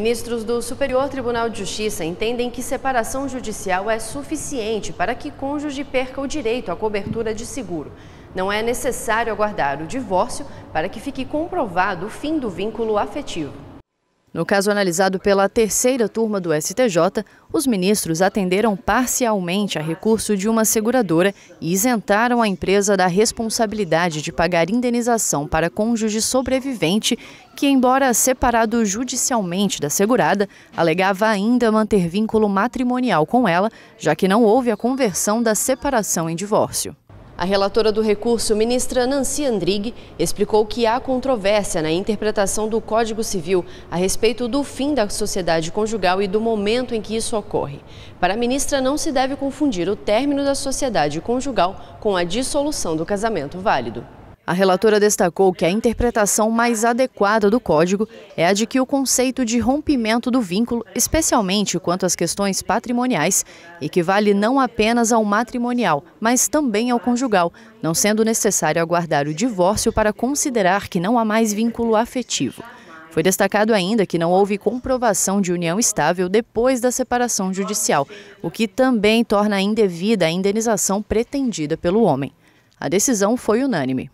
Ministros do Superior Tribunal de Justiça entendem que separação judicial é suficiente para que cônjuge perca o direito à cobertura de seguro. Não é necessário aguardar o divórcio para que fique comprovado o fim do vínculo afetivo. No caso analisado pela terceira turma do STJ, os ministros atenderam parcialmente a recurso de uma seguradora e isentaram a empresa da responsabilidade de pagar indenização para cônjuge sobrevivente, que, embora separado judicialmente da segurada, alegava ainda manter vínculo matrimonial com ela, já que não houve a conversão da separação em divórcio. A relatora do recurso, ministra Nancy Andrighi, explicou que há controvérsia na interpretação do Código Civil a respeito do fim da sociedade conjugal e do momento em que isso ocorre. Para a ministra, não se deve confundir o término da sociedade conjugal com a dissolução do casamento válido. A relatora destacou que a interpretação mais adequada do código é a de que o conceito de rompimento do vínculo, especialmente quanto às questões patrimoniais, equivale não apenas ao matrimonial, mas também ao conjugal, não sendo necessário aguardar o divórcio para considerar que não há mais vínculo afetivo. Foi destacado ainda que não houve comprovação de união estável depois da separação judicial, o que também torna indevida a indenização pretendida pelo homem. A decisão foi unânime.